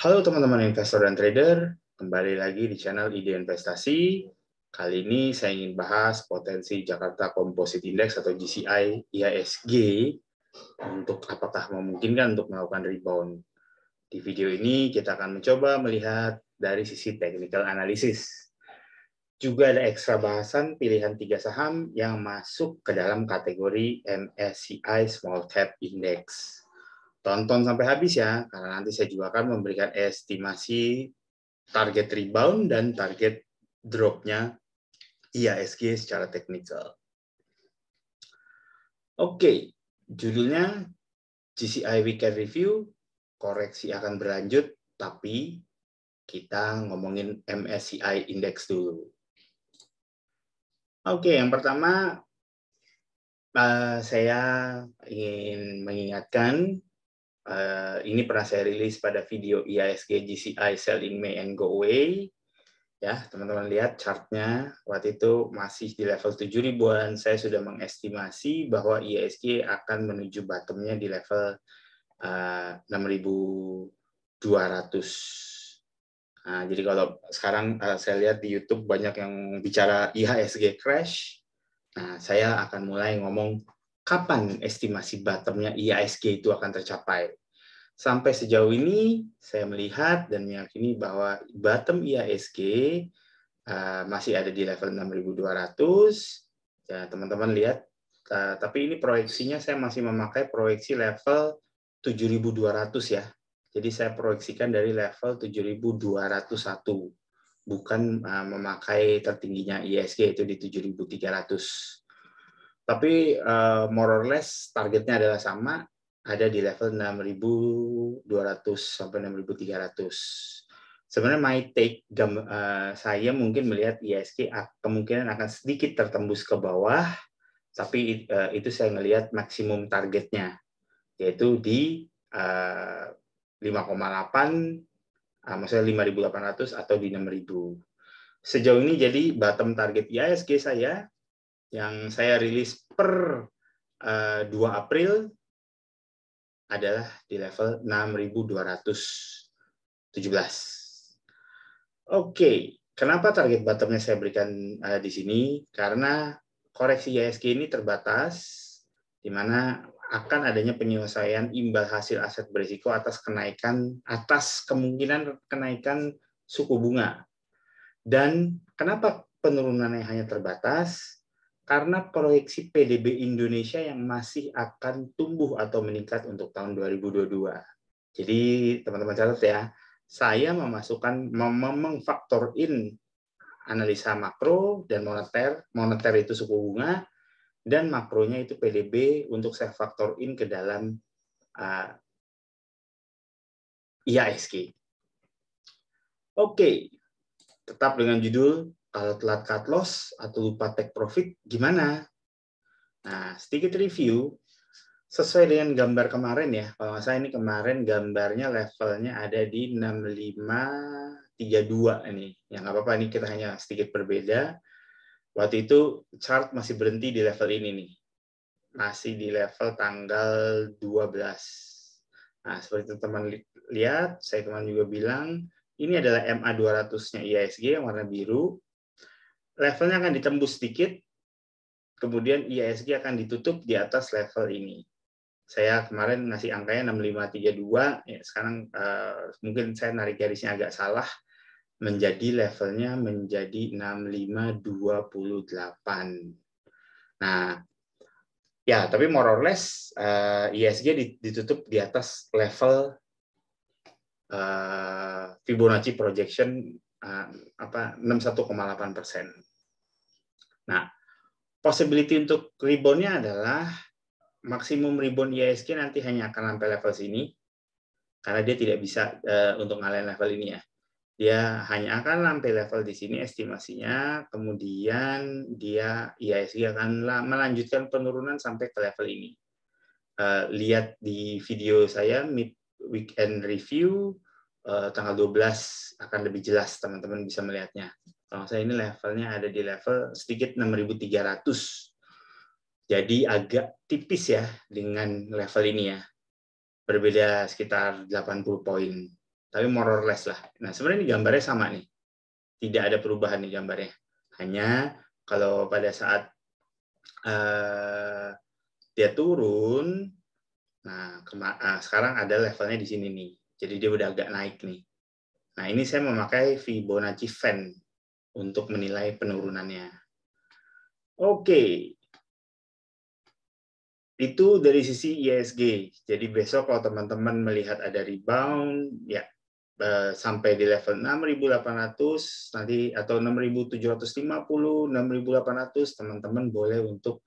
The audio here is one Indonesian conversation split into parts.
Halo teman-teman investor dan trader, kembali lagi di channel Ide Investasi. Kali ini saya ingin bahas potensi Jakarta Composite Index atau GCI IHSG untuk apakah memungkinkan untuk melakukan rebound. Di video ini kita akan mencoba melihat dari sisi technical analysis. Juga ada ekstra bahasan pilihan tiga saham yang masuk ke dalam kategori MSCI Small Cap Index tonton sampai habis ya, karena nanti saya juga akan memberikan estimasi target rebound dan target dropnya IASG secara teknikal. Oke, judulnya GCI Weekend Review, koreksi akan berlanjut, tapi kita ngomongin MSCI Index dulu. Oke, yang pertama eh, saya ingin mengingatkan Eh, ini pernah saya rilis pada video IISG GCI selling May and Go Away. Ya, teman-teman lihat chartnya waktu itu masih di level 7 ribuan. Saya sudah mengestimasi bahwa IISG akan menuju bottomnya di level uh, eh, 6200 Nah, jadi kalau sekarang uh, saya lihat di YouTube banyak yang bicara IHSG crash, nah saya akan mulai ngomong kapan estimasi bottomnya IHSG itu akan tercapai sampai sejauh ini saya melihat dan meyakini bahwa bottom e IASG uh, eh, masih ada di level 6200. Ya, teman-teman lihat uh, tapi ini proyeksinya saya masih memakai proyeksi level 7200 ya. Jadi saya proyeksikan dari level 7201 bukan uh, memakai tertingginya e ISG itu di 7300. Tapi uh, more or less targetnya adalah sama ada di level 6.200 sampai 6.300. Sebenarnya my take uh, saya mungkin melihat ISK kemungkinan akan sedikit tertembus ke bawah, tapi uh, itu saya melihat maksimum targetnya yaitu di uh, 5,8 uh, maksudnya 5.800 atau di 6.000. Sejauh ini jadi bottom target ISK saya yang saya rilis per uh, eh, 2 April adalah di level 6217. Oke, okay. kenapa target bottomnya saya berikan uh, di sini? Karena koreksi ISG ini terbatas, di mana akan adanya penyelesaian imbal hasil aset berisiko atas kenaikan atas kemungkinan kenaikan suku bunga. Dan kenapa penurunannya hanya terbatas? karena proyeksi PDB Indonesia yang masih akan tumbuh atau meningkat untuk tahun 2022. Jadi teman-teman catat ya, saya memasukkan memang faktor in analisa makro dan moneter, moneter itu suku bunga dan makronya itu PDB untuk saya faktor in ke dalam uh, ah, IASG. Oke, okay. tetap dengan judul kalau telat cut loss atau lupa take profit, gimana? Nah, sedikit review. Sesuai dengan gambar kemarin ya, kalau saya ini kemarin gambarnya levelnya ada di 6532 ini. Ya nggak apa-apa, ini kita hanya sedikit berbeda. Waktu itu chart masih berhenti di level ini nih. Masih di level tanggal 12. Nah, seperti itu teman lihat, saya kemarin juga bilang, ini adalah MA200-nya IISG yang warna biru levelnya akan ditembus sedikit, kemudian IISG akan ditutup di atas level ini. Saya kemarin ngasih angkanya 6532, ya sekarang uh, mungkin saya narik garisnya agak salah, menjadi levelnya menjadi 6528. Nah, ya tapi more or less uh, eh, ISG ditutup di atas level uh, Fibonacci projection Ah, apa 61,8 persen. Nah, possibility untuk reboundnya adalah maksimum rebound ISG nanti hanya akan sampai level sini karena dia tidak bisa eh, untuk ngalahin level ini ya. Dia hanya akan sampai level di sini estimasinya, kemudian dia IISG akan melanjutkan penurunan sampai ke level ini. Eh, lihat di video saya mid weekend review Eh, tanggal tanggal 12 akan lebih jelas teman-teman bisa melihatnya. Kalau saya ini levelnya ada di level sedikit 6300. Jadi agak tipis ya dengan level ini ya. Berbeda sekitar 80 poin. Tapi more or less lah. Nah, sebenarnya ini gambarnya sama nih. Tidak ada perubahan nih gambarnya. Hanya kalau pada saat uh, dia turun, nah, kema- ah, sekarang ada levelnya di sini nih jadi dia udah agak naik nih. Nah, ini saya memakai Fibonacci fan untuk menilai penurunannya. Oke. Okay. Itu dari sisi ISG. E Jadi besok kalau teman-teman melihat ada rebound, ya eh, sampai di level 6.800 nanti atau 6.750, 6.800 teman-teman boleh untuk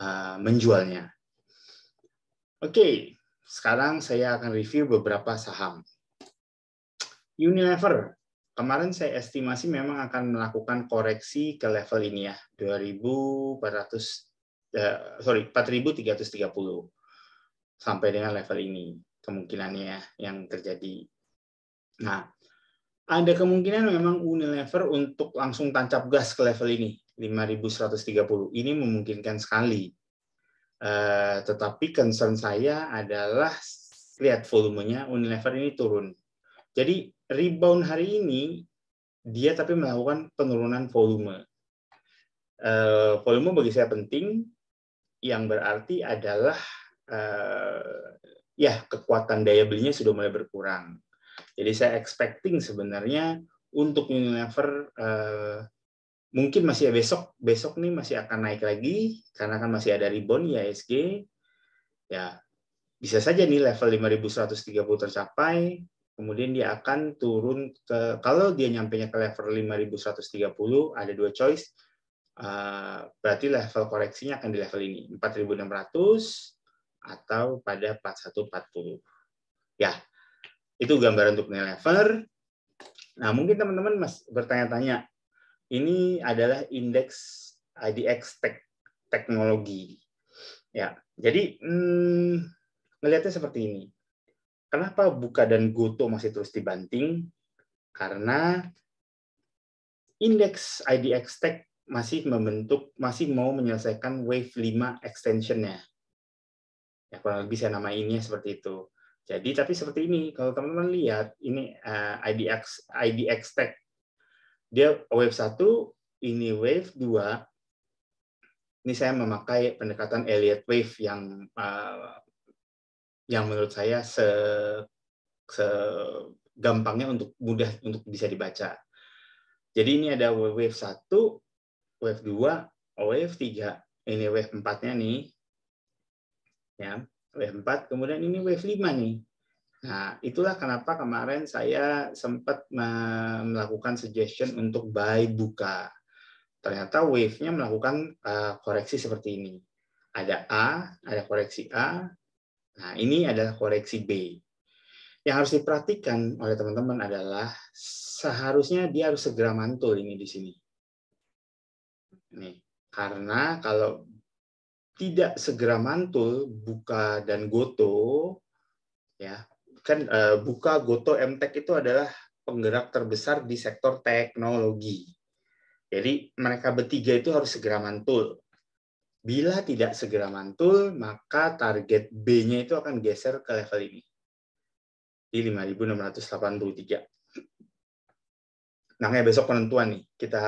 uh, menjualnya. Oke, okay. Sekarang saya akan review beberapa saham. Unilever, kemarin saya estimasi memang akan melakukan koreksi ke level ini ya, 2400 eh, sorry 4330 sampai dengan level ini kemungkinannya ya yang terjadi. Nah, ada kemungkinan memang Unilever untuk langsung tancap gas ke level ini 5130. Ini memungkinkan sekali Eh, tetapi concern saya adalah lihat volumenya Unilever ini turun. Jadi rebound hari ini dia tapi melakukan penurunan volume. Uh, volume bagi saya penting yang berarti adalah eh, ya kekuatan daya belinya sudah mulai berkurang. Jadi saya expecting sebenarnya untuk Unilever mungkin masih besok besok nih masih akan naik lagi karena kan masih ada rebound IHSG ya bisa saja nih level 5130 tercapai kemudian dia akan turun ke kalau dia nyampe ke level 5130 ada dua choice uh, berarti level koreksinya akan di level ini 4600 atau pada 4140 ya itu gambaran untuk nilai level nah mungkin teman-teman mas bertanya-tanya ini adalah indeks eh, IDX Tech teknologi. Ya, jadi hmm, melihatnya seperti ini. Kenapa Buka dan Goto masih terus dibanting? Karena indeks IDX Tech masih membentuk, masih mau menyelesaikan wave 5 extensionnya. Ya, kurang lebih saya nama ini seperti itu. Jadi, tapi seperti ini, kalau teman-teman lihat, ini eh, IDX, IDX Tech dia wave 1, ini wave 2. Ini saya memakai pendekatan Elliott wave yang uh, yang menurut saya se, se gampangnya untuk mudah untuk bisa dibaca. Jadi ini ada wave 1, wave 2, wave 3. Ini wave 4-nya nih. Ya, wave 4, kemudian ini wave 5 nih. Nah, itulah kenapa kemarin saya sempat melakukan suggestion untuk buy buka. Ternyata wave-nya melakukan eh, koreksi seperti ini. Ada A, ada koreksi A. Nah, ini adalah koreksi B. Yang harus diperhatikan oleh teman-teman adalah seharusnya dia harus segera mantul ini di sini. Nih, karena kalau tidak segera mantul buka dan goto ya kan uh, Buka, Goto, mtek itu adalah penggerak terbesar di sektor teknologi. Jadi mereka bertiga itu harus segera mantul. Bila tidak segera mantul, maka target B-nya itu akan geser ke level ini. Di 5683. Nah, besok penentuan nih, kita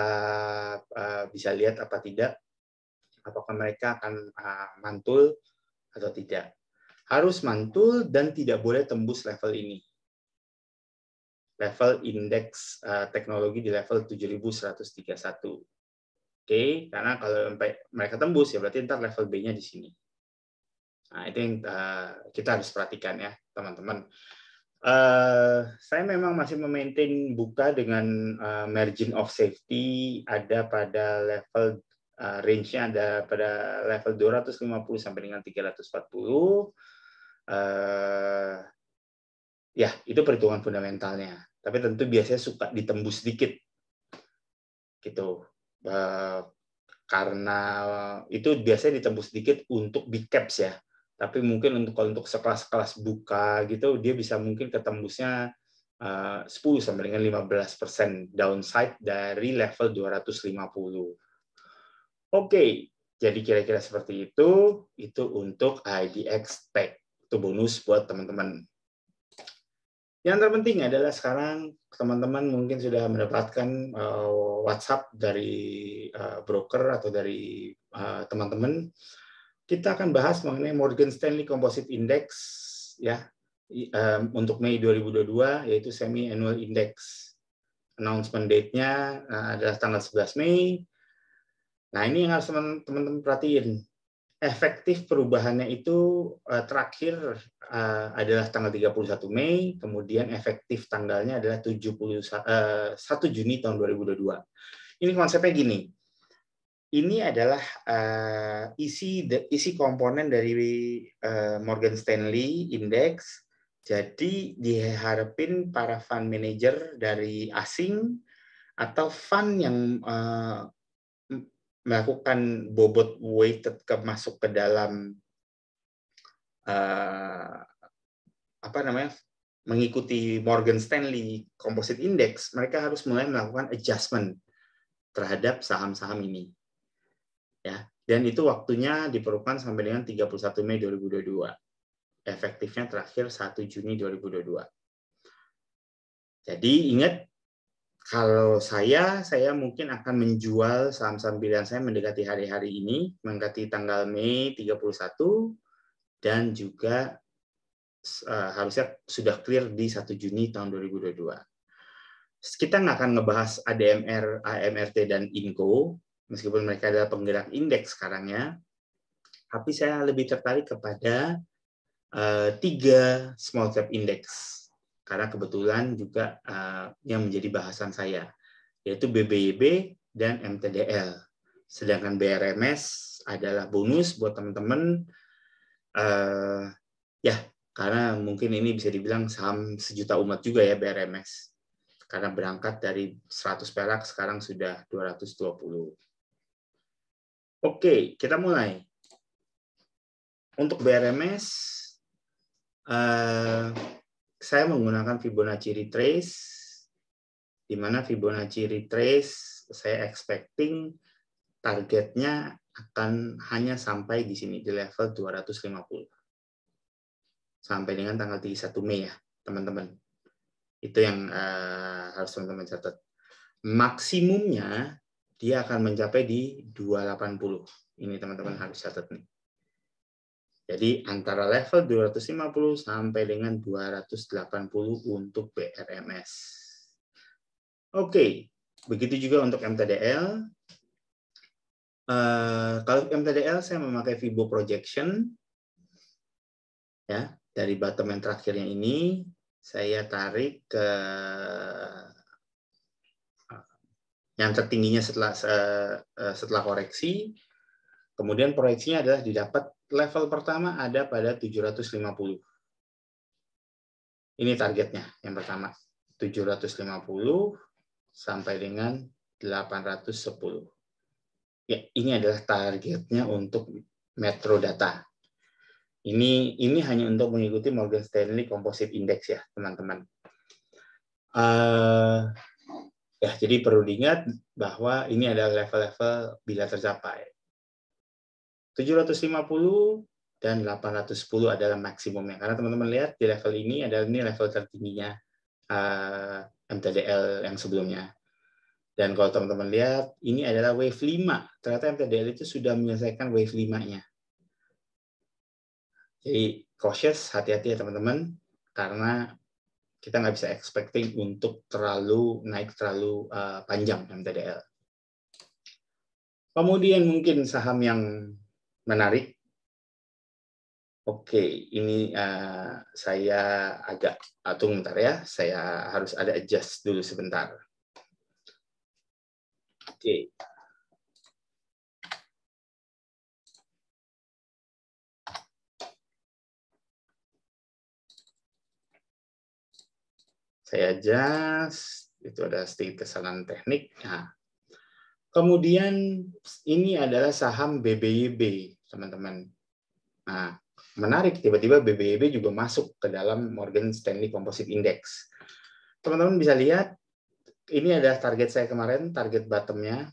uh, bisa lihat apa tidak, apakah mereka akan uh, mantul atau tidak harus mantul dan tidak boleh tembus level ini. Level indeks eh, teknologi di level 7131. Oke, okay? karena kalau sampai mereka tembus ya berarti ntar level B-nya di sini. Nah, itu yang eh, kita harus perhatikan ya, teman-teman. Eh, saya memang masih memaintain buka dengan margin of safety ada pada level range-nya ada pada level 250 sampai dengan 340 Eh, ya itu perhitungan fundamentalnya. Tapi tentu biasanya suka ditembus sedikit gitu eh, karena itu biasanya ditembus sedikit untuk big caps ya. Tapi mungkin untuk kalau untuk sekelas-kelas buka gitu dia bisa mungkin ketembusnya eh, sepuluh 10 sampai dengan 15 persen downside dari level 250. Oke, okay. Jadi kira-kira seperti itu, itu untuk IDX Tech itu bonus buat teman-teman. Yang terpenting adalah sekarang teman-teman mungkin sudah mendapatkan uh, WhatsApp dari uh, broker atau dari eh, teman-teman. Uh, Kita akan bahas mengenai Morgan Stanley Composite Index ya uh, untuk Mei 2022 yaitu semi annual index. Announcement date-nya adalah tanggal 11 Mei. Nah, ini yang harus teman-teman perhatiin efektif perubahannya itu eh, terakhir eh, adalah tanggal 31 Mei, kemudian efektif tanggalnya adalah 71 uh, 1 Juni tahun 2022. Ini konsepnya gini. Ini adalah uh, isi the, isi komponen dari uh, Morgan Stanley Index. Jadi diharapin para fund manager dari asing atau fund yang uh, melakukan bobot weighted ke masuk ke dalam uh, apa namanya mengikuti Morgan Stanley Composite Index, mereka harus mulai melakukan adjustment terhadap saham-saham ini. Ya, dan itu waktunya diperlukan sampai dengan 31 Mei 2022. Efektifnya terakhir 1 Juni 2022. Jadi ingat kalau saya, saya mungkin akan menjual saham-saham pilihan saya mendekati hari-hari ini, mendekati tanggal Mei 31, dan juga uh, harusnya sudah clear di 1 Juni tahun 2022. Kita nggak akan ngebahas ADMR, AMRT, dan INCO, meskipun mereka adalah penggerak indeks sekarangnya, tapi saya lebih tertarik kepada uh, tiga small cap indeks karena kebetulan juga eh, yang menjadi bahasan saya yaitu BBYB dan MTDL. Sedangkan BRMS adalah bonus buat teman-teman eh, ya karena mungkin ini bisa dibilang saham sejuta umat juga ya BRMS. Karena berangkat dari 100 perak sekarang sudah 220. Oke, kita mulai. Untuk BRMS eh, saya menggunakan Fibonacci retrace, di mana Fibonacci retrace saya expecting targetnya akan hanya sampai di sini, di level 250. Sampai dengan tanggal 31 Mei ya, teman-teman. Itu yang uh, harus teman-teman catat. Maksimumnya, dia akan mencapai di 280. Ini teman-teman hmm. harus catat nih. Jadi antara level 250 sampai dengan 280 untuk BRMS. Oke, begitu juga untuk MTDL. Uh, eh, kalau MTDL saya memakai Fibo projection. Ya, dari bottom yang terakhirnya ini saya tarik ke eh, yang tertingginya setelah eh, setelah koreksi Kemudian proyeksinya adalah didapat level pertama ada pada 750. Ini targetnya yang pertama, 750 sampai dengan 810. Ya, ini adalah targetnya untuk metro data. Ini ini hanya untuk mengikuti Morgan Stanley Composite Index ya, teman-teman. Uh, ya, jadi perlu diingat bahwa ini adalah level-level bila tercapai. 750 dan 810 adalah maksimumnya. Karena teman-teman lihat di level ini adalah ini level tertingginya uh, eh, MTDL yang sebelumnya. Dan kalau teman-teman lihat, ini adalah wave 5. Ternyata MTDL itu sudah menyelesaikan wave 5-nya. Jadi cautious, hati-hati ya teman-teman, karena kita nggak bisa expecting untuk terlalu naik terlalu uh, panjang MTDL. Kemudian mungkin saham yang menarik. Oke, ini uh, saya agak atung tunggu bentar ya. Saya harus ada adjust dulu sebentar. Oke. Saya adjust. Itu ada sedikit kesalahan teknik. Nah, Kemudian ini adalah saham BBYB teman-teman. Nah, menarik tiba-tiba BBB juga masuk ke dalam Morgan Stanley Composite Index. Teman-teman bisa lihat ini ada target saya kemarin, target bottomnya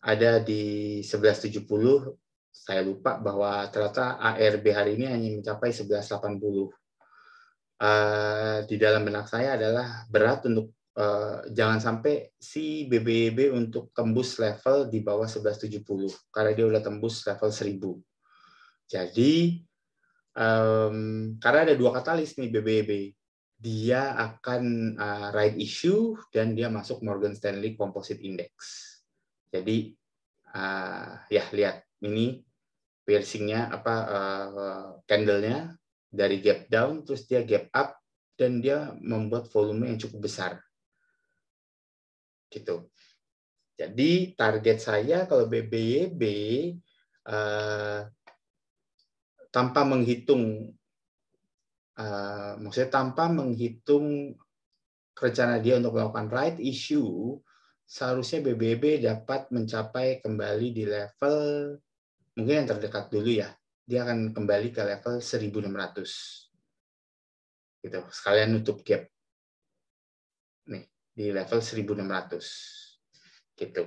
ada di 1170. Saya lupa bahwa ternyata ARB hari ini hanya mencapai 1180. Uh, eh, di dalam benak saya adalah berat untuk Eh, jangan sampai si BBB untuk tembus level di bawah 1170 karena dia udah tembus level 1000. Jadi um, karena ada dua katalis nih BBB. Dia akan uh, right issue dan dia masuk Morgan Stanley Composite Index. Jadi uh, ya lihat ini piercingnya apa uh, candlenya dari gap down terus dia gap up dan dia membuat volume yang cukup besar gitu. Jadi target saya kalau BBYB uh, eh, tanpa menghitung uh, maksudnya tanpa menghitung rencana dia untuk melakukan right issue seharusnya BBB dapat mencapai kembali di level mungkin yang terdekat dulu ya. Dia akan kembali ke level 1600. Gitu. Sekalian nutup gap. Nih di level 1600 gitu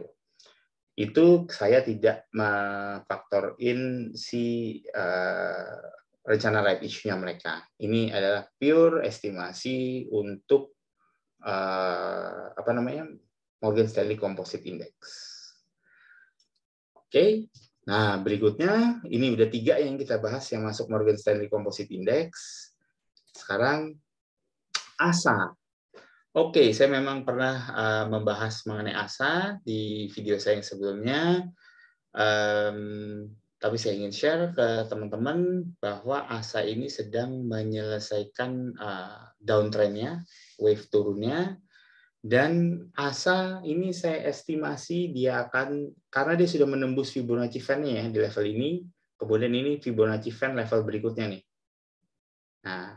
itu saya tidak memfaktor in si uh, rencana right issue-nya mereka ini adalah pure estimasi untuk uh, apa namanya Morgan Stanley Composite Index oke okay. nah berikutnya ini udah tiga yang kita bahas yang masuk Morgan Stanley Composite Index sekarang ASA Oke, okay, saya memang pernah uh, membahas mengenai ASA di video saya yang sebelumnya. Um, tapi saya ingin share ke teman-teman bahwa ASA ini sedang menyelesaikan uh, downtrendnya, wave turunnya, dan ASA ini saya estimasi dia akan karena dia sudah menembus Fibonacci fan-nya ya di level ini, kemudian ini Fibonacci fan level berikutnya nih. Nah,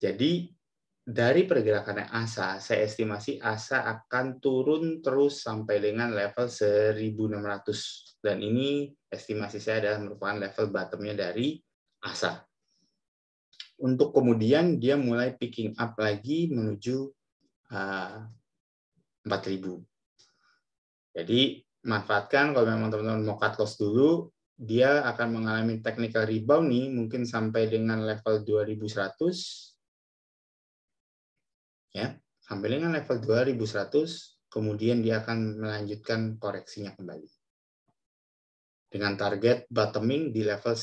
jadi dari pergerakan ASA, saya estimasi ASA akan turun terus sampai dengan level 1600 dan ini estimasi saya adalah merupakan level bottomnya dari ASA. Untuk kemudian dia mulai picking up lagi menuju uh, eh, 4000. Jadi manfaatkan kalau memang teman-teman mau cut loss dulu, dia akan mengalami technical rebound nih mungkin sampai dengan level 2100 ya sampai dengan level 2100 kemudian dia akan melanjutkan koreksinya kembali dengan target bottoming di level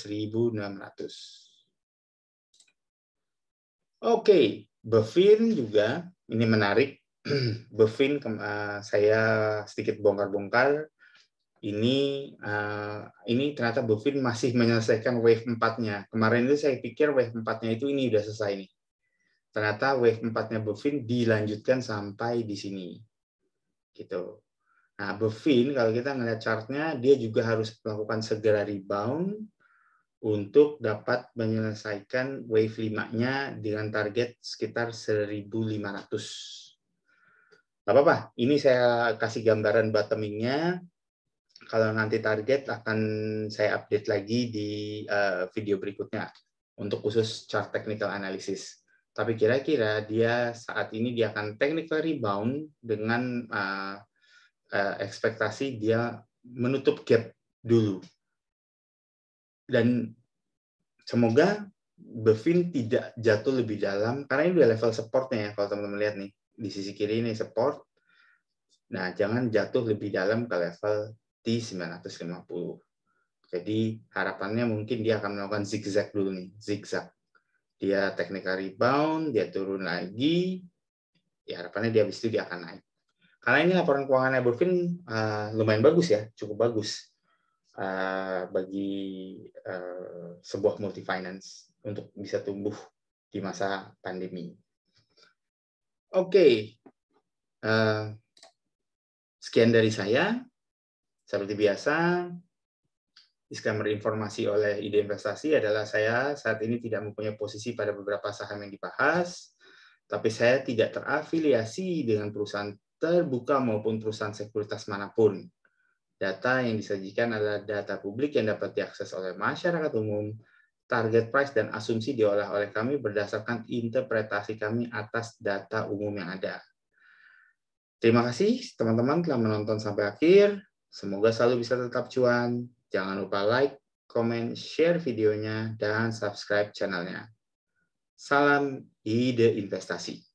1600. Oke, Bevin juga ini menarik. Bevin eh, saya sedikit bongkar-bongkar ini eh, ini ternyata Bevin masih menyelesaikan wave 4-nya. Kemarin itu saya pikir wave 4-nya itu ini udah selesai nih ternyata wave 4-nya Buffin dilanjutkan sampai di sini. Gitu. Nah, Buffin kalau kita ngelihat chartnya, dia juga harus melakukan segera rebound untuk dapat menyelesaikan wave 5-nya dengan target sekitar 1.500. Gak apa-apa, ini saya kasih gambaran bottoming-nya. Kalau nanti target akan saya update lagi di eh, video berikutnya untuk khusus chart technical analysis. Tapi kira-kira dia saat ini dia akan technical rebound dengan uh, uh, ekspektasi dia menutup gap dulu. Dan semoga Bevin tidak jatuh lebih dalam karena ini udah level supportnya ya kalau teman-teman lihat nih di sisi kiri ini support. Nah, jangan jatuh lebih dalam ke level T950. Jadi harapannya mungkin dia akan melakukan zigzag dulu nih, zigzag dia technical rebound, dia turun lagi, ya harapannya dia habis itu dia akan naik. Karena ini laporan keuangan Everfin uh, eh, lumayan bagus ya, cukup bagus uh, bagi uh, sebuah multi finance untuk bisa tumbuh di masa pandemi. Oke, okay. uh, sekian dari saya. Seperti biasa, Disclaimer informasi oleh ide investasi adalah saya saat ini tidak mempunyai posisi pada beberapa saham yang dibahas, tapi saya tidak terafiliasi dengan perusahaan terbuka maupun perusahaan sekuritas manapun. Data yang disajikan adalah data publik yang dapat diakses oleh masyarakat umum, target price dan asumsi diolah oleh kami berdasarkan interpretasi kami atas data umum yang ada. Terima kasih teman-teman telah menonton sampai akhir. Semoga selalu bisa tetap cuan. Jangan lupa like, comment, share videonya, dan subscribe channelnya. Salam ide investasi.